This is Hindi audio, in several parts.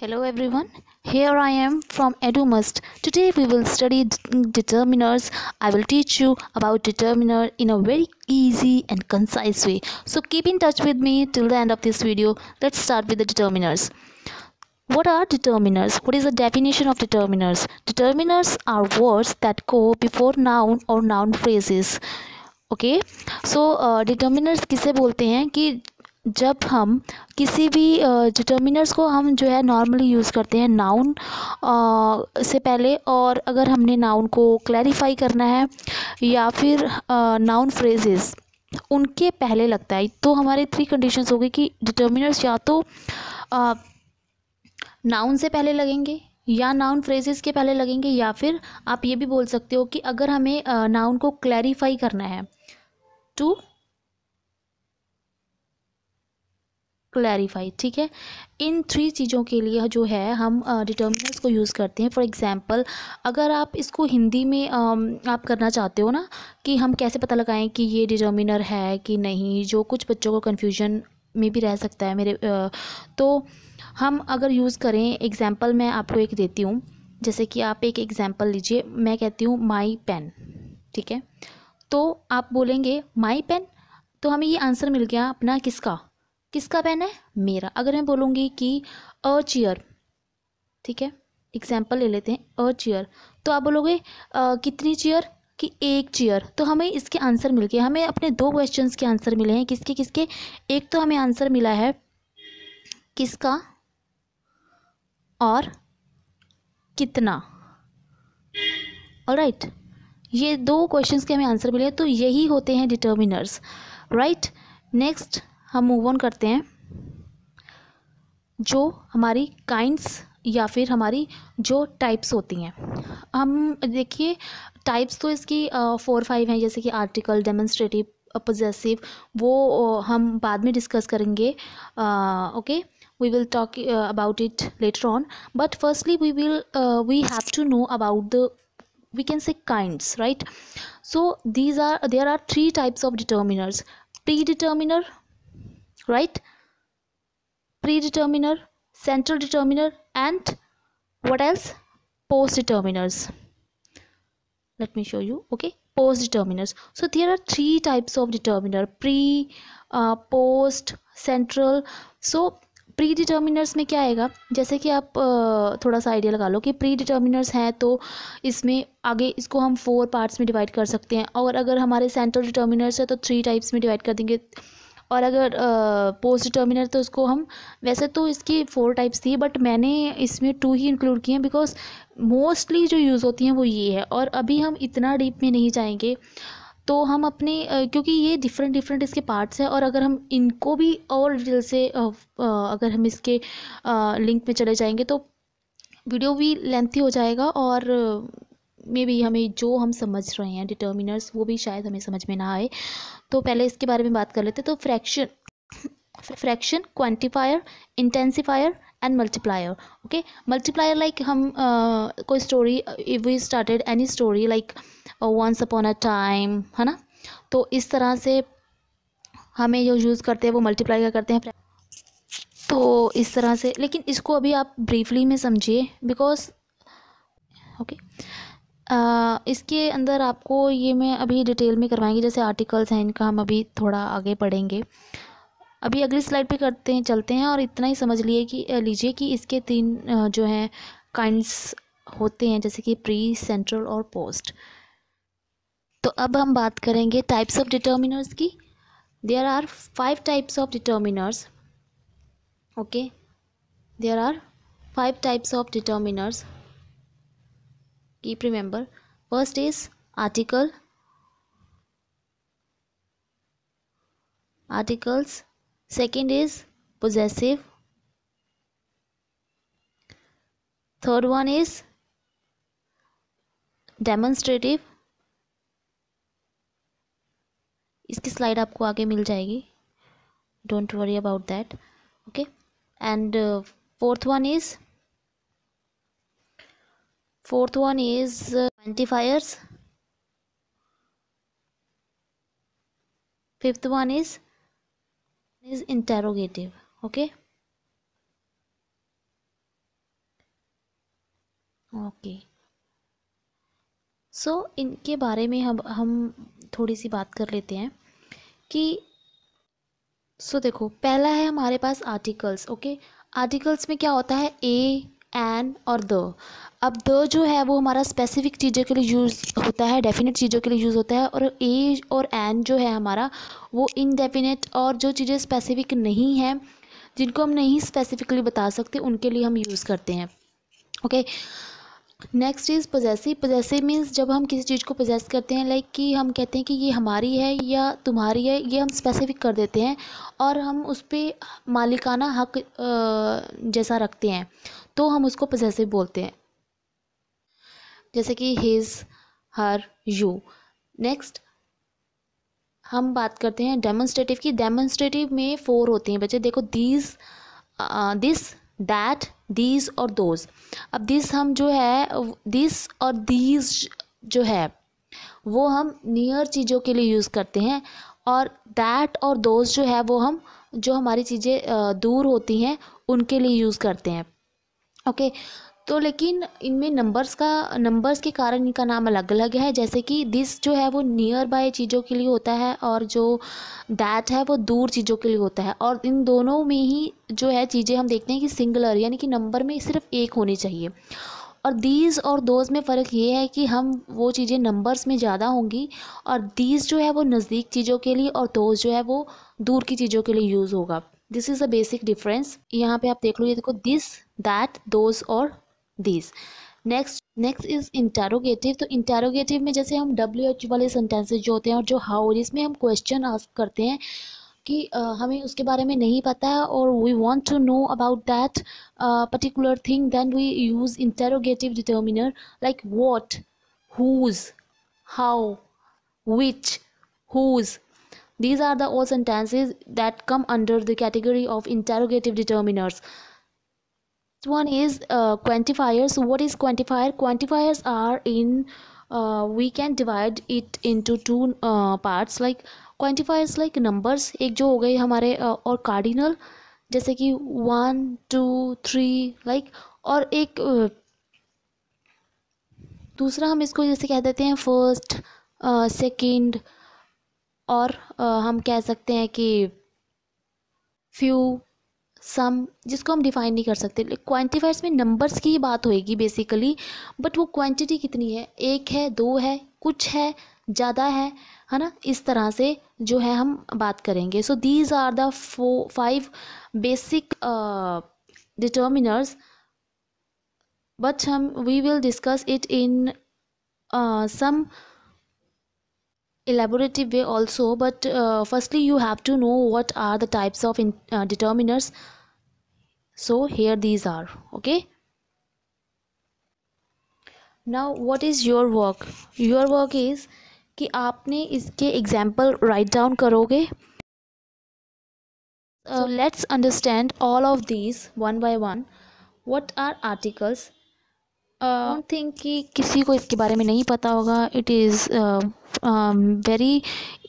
Hello everyone, here I am from EduMust. Today we will study mm, determiners. I will teach you about determiner in a very easy and concise way. So keep in touch with me till the end of this video. Let's start with the determiners. What are determiners? What is the definition of determiners? Determiners are words that go before noun or noun phrases. Okay. So uh, determiners किसे bolte hain ki जब हम किसी भी डिटर्मिनर्स को हम जो है नॉर्मली यूज़ करते हैं नाउन से पहले और अगर हमने नाउन को क्लैरिफाई करना है या फिर नाउन फ्रेजेस उनके पहले लगता है तो हमारे थ्री कंडीशंस हो गई कि डिटर्मिनर्स या तो नाउन से पहले लगेंगे या नाउन फ्रेजेस के पहले लगेंगे या फिर आप ये भी बोल सकते हो कि अगर हमें नाउन को क्लैरिफाई करना है टू क्लैरिफाई ठीक है इन थ्री चीज़ों के लिए जो है हम डिटर्मिनर्स को यूज़ करते हैं फॉर एग्ज़ाम्पल अगर आप इसको हिंदी में uh, आप करना चाहते हो ना कि हम कैसे पता लगाएं कि ये डिटर्मिनर है कि नहीं जो कुछ बच्चों को कन्फ्यूजन में भी रह सकता है मेरे uh, तो हम अगर यूज़ करें एग्ज़ाम्पल मैं आपको एक देती हूँ जैसे कि आप एक एग्ज़ाम्पल लीजिए मैं कहती हूँ माई पेन ठीक है तो आप बोलेंगे माई पेन तो हमें ये आंसर मिल गया अपना किसका किसका पेन है मेरा अगर मैं बोलूँगी कि अ चेयर ठीक है एग्जाम्पल ले लेते हैं अ चेयर तो आप बोलोगे कितनी चेयर कि एक चेयर तो हमें इसके आंसर मिल गए हमें अपने दो क्वेश्चंस के आंसर मिले हैं किसके किसके एक तो हमें आंसर मिला है किसका और कितना राइट right. ये दो क्वेश्चंस के हमें आंसर मिले हैं तो यही होते हैं डिटर्मिनर्स राइट नेक्स्ट हम मूव ऑन करते हैं जो हमारी काइंड्स या फिर हमारी जो टाइप्स होती हैं हम देखिए टाइप्स तो इसकी फोर फाइव हैं जैसे कि आर्टिकल डेमोन्स्ट्रेटिव पोजेसिव वो हम बाद में डिस्कस करेंगे okay we will talk about it later on but firstly we will we have to know about the can say kinds right so these are there are three types of determiners predeterminer right predeterminer central determiner and what else post determiners let me show you okay post determiners so there are three types of determiner pre uh, post central so predeterminers में क्या आएगा जैसे कि आप थोड़ा सा आइडिया लगा लो कि प्री डिटर्मिनर्स हैं तो इसमें आगे इसको हम फोर पार्ट्स में डिवाइड कर सकते हैं और अगर हमारे सेंट्रल डिटर्मिनर्स है तो थ्री टाइप्स में डिवाइड कर देंगे और अगर पोस्ट डिटर्मिनर तो उसको हम वैसे तो इसकी फ़ोर टाइप्स थी बट मैंने इसमें टू ही इंक्लूड किए हैं बिकॉज मोस्टली जो यूज़ होती हैं वो ये है और अभी हम इतना डीप में नहीं जाएंगे तो हम अपने क्योंकि ये डिफरेंट डिफरेंट इसके पार्ट्स हैं और अगर हम इनको भी और डिटेल से अगर हम इसके लिंक में चले जाएंगे तो वीडियो भी लेंथी हो जाएगा और मे बी हमें जो हम समझ रहे हैं डिटर्मिनर्स वो भी शायद हमें समझ में ना आए तो पहले इसके बारे में बात कर लेते तो fraction fraction quantifier intensifier and multiplier okay multiplier like हम uh, कोई story if we started any story like once upon a time है ना तो इस तरह से हमें जो यूज़ करते हैं वो मल्टीप्लाई का करते हैं तो इस तरह से लेकिन इसको अभी आप ब्रीफली में समझिए बिकॉज ओके okay. आ, इसके अंदर आपको ये मैं अभी डिटेल में करवाएंगे जैसे आर्टिकल्स हैं इनका हम अभी थोड़ा आगे पढ़ेंगे अभी अगली स्लाइड पे करते हैं चलते हैं और इतना ही समझ लिए कि लीजिए कि इसके तीन जो हैं काइंड्स होते हैं जैसे कि प्री सेंट्रल और पोस्ट तो अब हम बात करेंगे टाइप्स ऑफ डिटर्मिनर्स की there are five types of determiners okay there are five types of determiners keep remember first is article articles second is possessive third one is demonstrative इसकी स्लाइड आपको आगे मिल जाएगी don't worry about that okay and fourth one is fourth one is quantifiers fifth one is is interrogative okay okay so इनके बारे में हम हम थोड़ी सी बात कर लेते हैं कि सो so देखो पहला है हमारे पास आर्टिकल्स ओके आर्टिकल्स में क्या होता है ए एन और दो अब दो जो है वो हमारा स्पेसिफिक चीज़ों के लिए यूज़ होता है डेफिनेट चीज़ों के लिए यूज़ होता है और ए और एन जो है हमारा वो इनडेफिनेट और जो चीज़ें स्पेसिफिक नहीं हैं जिनको हम नहीं स्पेसिफिकली बता सकते उनके लिए हम यूज़ करते हैं okay next is possessive possessive means जब हम किसी चीज़ को पोजेस करते हैं लाइक कि हम कहते हैं कि ये हमारी है या तुम्हारी है ये हम स्पेसिफिक कर देते हैं और हम उस पर मालिकाना हक जैसा रखते हैं तो हम उसको पजेसिव बोलते हैं जैसे कि हिज हर यू नेक्स्ट हम बात करते हैं डेमोन्स्ट्रेटिव की डेमोन्स्ट्रेटिव में फोर होते हैं बच्चे देखो दीज दिस दैट दीज और दोज अब दिस हम जो है दिस और दीज जो है वो हम नियर चीज़ों के लिए यूज़ करते हैं और दैट और दोज जो है वो हम जो हमारी चीज़ें uh, दूर होती हैं उनके लिए यूज़ करते हैं ओके तो लेकिन इनमें नंबर्स का नंबर्स के कारण इनका नाम अलग अलग है जैसे कि दिस जो है वो नियर बाय चीज़ों के लिए होता है और जो दैट है वो दूर चीज़ों के लिए होता है और इन दोनों में ही जो है चीज़ें हम देखते हैं कि सिंगुलर यानी कि नंबर में सिर्फ एक होनी चाहिए और दीज और दोज में फ़र्क ये है कि हम वो चीज़ें नंबर्स में ज़्यादा होंगी और दीज जो है वो नज़दीक चीज़ों के लिए और दोज जो है वो दूर की चीज़ों के लिए यूज़ होगा this is a basic difference यहाँ पे आप देख लो ये देखो दिस दैट दोज और this next next is interrogative तो इंटेरोगेटिव में जैसे हम डब्ल्यू एच वाले सेंटेंसेज जो होते हैं और जो हाउ इसमें हम क्वेश्चन आस्क करते हैं कि uh, हमें उसके बारे में नहीं पता है और we want to know about that particular thing then we use interrogative determiner like what whose how which whose These are the all sentences that come under the category of interrogative determiners. One is uh, quantifiers. What is quantifier? Quantifiers are in uh, we can divide it into two uh, parts like quantifiers like numbers एक जो हो गए हमारे uh, और cardinal जैसे कि वन टू थ्री लाइक और एक uh, दूसरा हम इसको जैसे कह first, हैं uh, फर्स्ट second. और हम कह सकते हैं कि फ्यू सम जिसको हम डिफ़ाइन नहीं कर सकते क्वान्टिफायर्स में नंबर्स की ही बात होएगी बेसिकली बट वो क्वान्टिटी कितनी है एक है दो है कुछ है ज़्यादा है है ना इस तरह से जो है हम बात करेंगे सो दीज आर द फो फाइव बेसिक डिटर्मिनर्स बट हम we will discuss it in some elaborative way also but uh, firstly you have to know what are the types of in, uh, determiners so here these are okay now what is your work your work is ki aapne iske example write down karoge so let's understand all of these one by one what are articles think uh, कि किसी को इसके बारे में नहीं पता होगा इट इज़ वेरी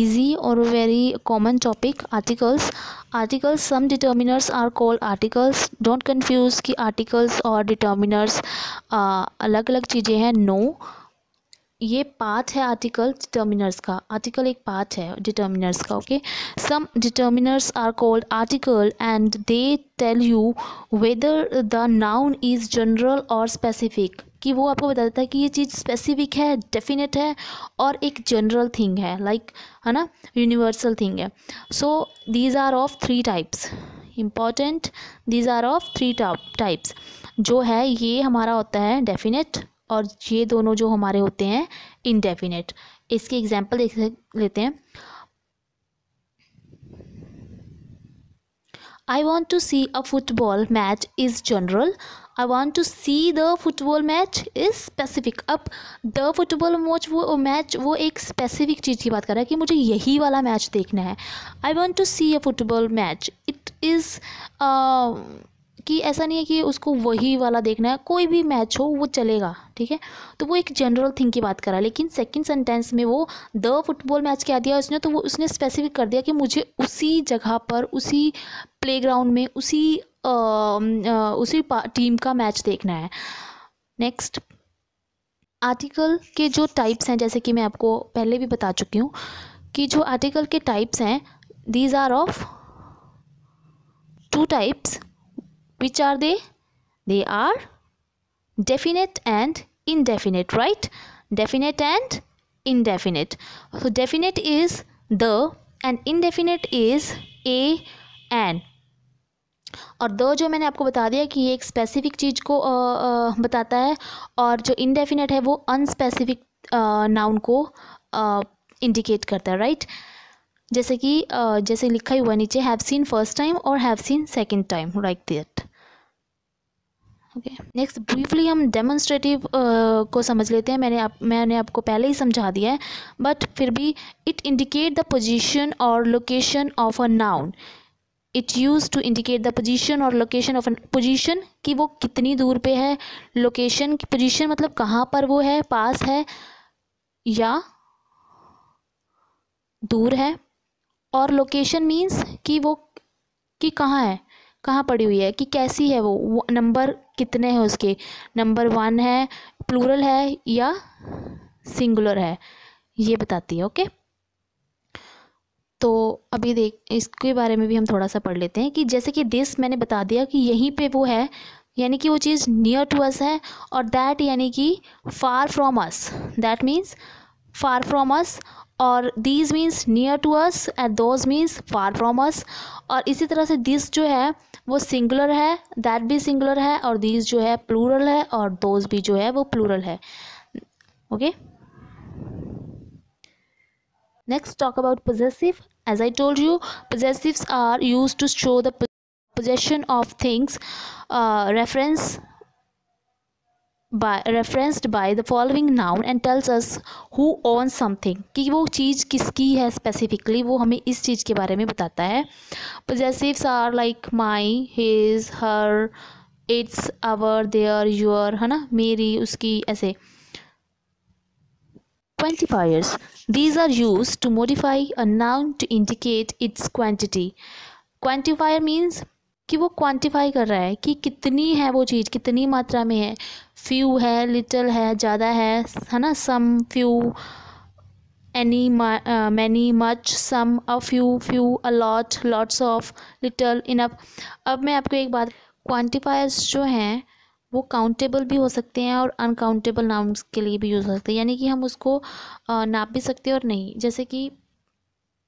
इजी और very common topic articles articles some determiners are called articles don't confuse कि आर्टिकल्स और डिटर्मिनर्स uh, अलग अलग चीज़ें हैं नो no. ये पाथ है आर्टिकल डिटर्मिनर्स का आर्टिकल एक पाथ है डिटर्मिनर्स का okay some determiners are called article and they tell you whether the noun is general और स्पेसिफिक कि वो आपको बता देता है कि ये चीज़ स्पेसिफिक है डेफिनेट है और एक जनरल थिंग है लाइक like, है ना यूनिवर्सल थिंग है so these are of three types important these are of three types जो है ये हमारा होता है डेफिनेट और ये दोनों जो हमारे होते हैं इनडेफिनेट इसके एग्जाम्पल देख लेते हैं I want to see a football match is general I want to see the football match is specific अब द फुटबॉल मोच वो मैच वो एक स्पेसिफिक चीज़ की बात कर रहा है कि मुझे यही वाला मैच देखना है I want to see a football match it is कि ऐसा नहीं है कि उसको वही वाला देखना है कोई भी मैच हो वो चलेगा ठीक है तो वो एक जनरल थिंग की बात कर है लेकिन सेकंड सेंटेंस में वो द फुटबॉल मैच क्या दिया उसने तो वो उसने स्पेसिफिक कर दिया कि मुझे उसी जगह पर उसी प्लेग्राउंड में उसी आ, आ, उसी टीम का मैच देखना है नेक्स्ट आर्टिकल के जो टाइप्स हैं जैसे कि मैं आपको पहले भी बता चुकी हूँ कि जो आर्टिकल के टाइप्स हैं these are of two types Which are they? They are definite and indefinite, right? Definite and indefinite. So definite is the and indefinite is a an और द जो मैंने आपको बता दिया कि ये एक स्पेसिफिक चीज़ को आ, आ, बताता है और जो इनडेफिनेट है वो अनस्पेसिफिक नाउन को इंडिकेट करता है राइट right? जैसे कि जैसे लिखा हुआ नीचे हैव सीन फर्स्ट टाइम और have seen second time right that okay next briefly हम डेमोन्स्ट्रेटिव को समझ लेते हैं मैंने आप मैंने आपको पहले ही समझा दिया है बट फिर भी इट इंडिकेट द पोजिशन और location of a noun it use to indicate the position और लोकेशन ऑफ पोजिशन कि वो कितनी दूर पे है लोकेशन की मतलब कहाँ पर वो है पास है या दूर है और लोकेशन मीन्स कि वो कि कहाँ है कहाँ पड़ी हुई है कि कैसी है वो, नंबर कितने हैं उसके नंबर वन है प्लूरल है या सिंगुलर है ये बताती है ओके तो अभी देख इसके बारे में भी हम थोड़ा सा पढ़ लेते हैं कि जैसे कि दिस मैंने बता दिया कि यहीं पे वो है यानी कि वो चीज़ नियर टू अस है और दैट यानी कि far from us that means far from us और these means near to us and those means far from us और इसी तरह से दिस जो है वो सिंगुलर है दैट भी सिंगुलर है और दीज जो है प्लूरल है और दोज भी जो है वो प्लूरल है okay next talk about possessive as I told you possessives are use to show the possession of things reference by referenced by the following noun and tells us who own something कि वो चीज़ किसकी है स्पेसिफिकली वो हमें इस चीज़ के बारे में बताता है possessives are like my his her its our their your है ना मेरी उसकी ऐसे quantifiers these are use to modify a noun to indicate its quantity quantifier means कि वो क्वांटिफाई कर रहा है कि कितनी है वो चीज़ कितनी मात्रा में है फ्यू है लिटल है ज़्यादा है है ना some few any many much some a few few a lot lots of little enough अब मैं आपको एक बात क्वांटिफायर्स जो हैं वो काउंटेबल भी हो सकते हैं और अनकाउंटेबल नाउंस के लिए भी यूज़ हो सकते हैं यानी कि हम उसको नाप भी सकते हैं और नहीं जैसे कि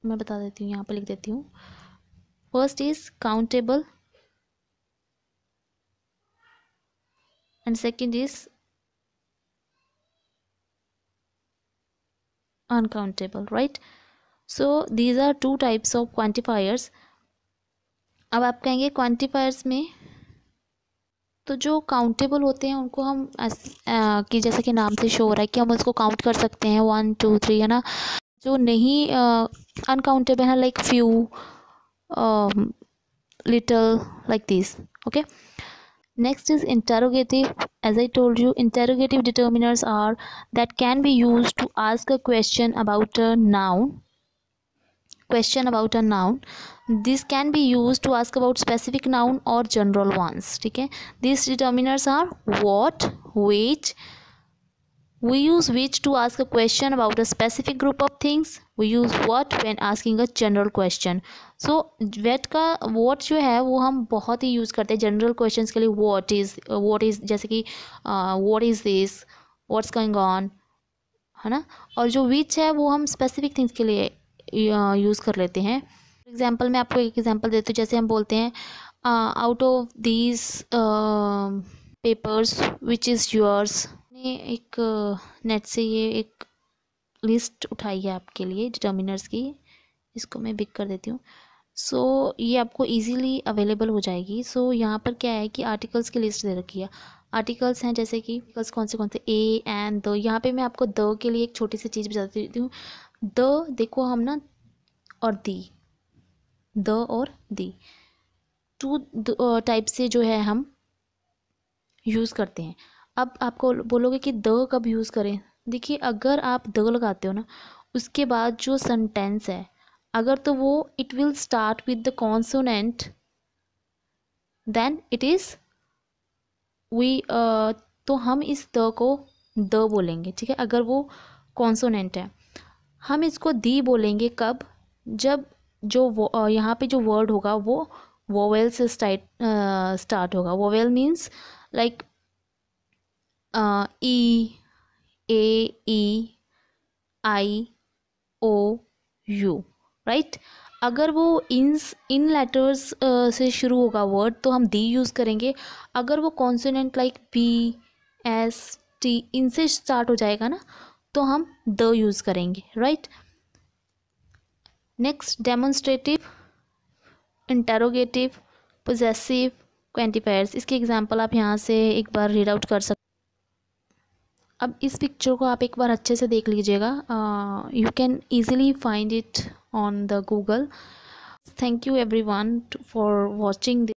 मैं बता देती हूँ यहाँ पर लिख देती हूँ first is countable and second is uncountable right so these are two types of quantifiers अब आप कहेंगे क्वांटिफायर्स में तो जो काउंटेबल होते हैं उनको हम कि जैसे कि नाम से शो हो रहा है कि हम उसको काउंट कर सकते हैं वन टू थ्री है ना जो नहीं अनकाउंटेबल है like few little like this okay Next is interrogative. As I told you, interrogative determiners are that can be used to ask a question about a noun. Question about a noun. This can be used to ask about specific noun or general ones. Okay? These determiners are what, which. We use which to ask a question about a specific group of things we use what when asking a general question so what का वॉट जो है वो हम बहुत ही यूज़ करते हैं जनरल क्वेश्चन के लिए वॉट इज़ वॉट इज़ जैसे कि what is this what's going on है ना और जो विच है वो हम स्पेसिफिक थिंग्स के लिए यूज़ uh, कर लेते हैं एग्जाम्पल मैं आपको एक एग्जाम्पल देती हूँ जैसे हम बोलते हैं out of these papers which is yours ने एक नेट uh, से ये एक लिस्ट उठाई है आपके लिए डिटर्मिनर्स की इसको मैं बिक कर देती हूँ सो so, ये आपको इजीली अवेलेबल हो जाएगी सो so, यहाँ पर क्या है कि आर्टिकल्स की लिस्ट दे रखी है आर्टिकल्स हैं जैसे कि आर्टिकल्स कौन से कौन से ए एन द यहाँ पे मैं आपको द के लिए एक छोटी सी चीज़ बता देती हूँ द देखो हम ना और दी द और दी टू टाइप से जो है हम यूज़ करते हैं अब आपको बोलोगे कि द कब यूज़ करें देखिए अगर आप द लगाते हो ना उसके बाद जो सेंटेंस है अगर तो वो it will start with the consonant then it is we तो हम इस द को द बोलेंगे ठीक है अगर वो कॉन्सोनेंट है हम इसको दी बोलेंगे कब जब जो वो uh, यहाँ पे जो वर्ड होगा वो वोवेल से स्टार्ट स्टार्ट uh, होगा vowel means like E A E I O U right अगर वो इन इन लेटर्स से शुरू होगा वर्ड तो हम दी यूज़ करेंगे अगर वो consonant like B S T इनसे स्टार्ट हो जाएगा ना तो हम द यूज़ करेंगे right next demonstrative interrogative possessive quantifiers इसकी एग्जांपल आप यहाँ से एक बार रीड आउट कर सकते अब इस पिक्चर को आप एक बार अच्छे से देख लीजिएगा you can easily find it on the Google thank you everyone for watching